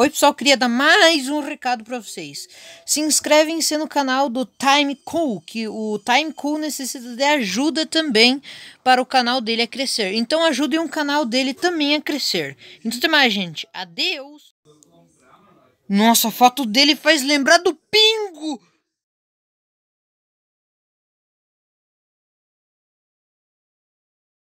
Oi, pessoal, queria dar mais um recado para vocês. Se inscrevem-se no canal do Time Cool, que o Time Cool necessita de ajuda também para o canal dele a crescer. Então ajudem o canal dele também a crescer. Então até mais, gente. Adeus! Nossa, a foto dele faz lembrar do Pingo!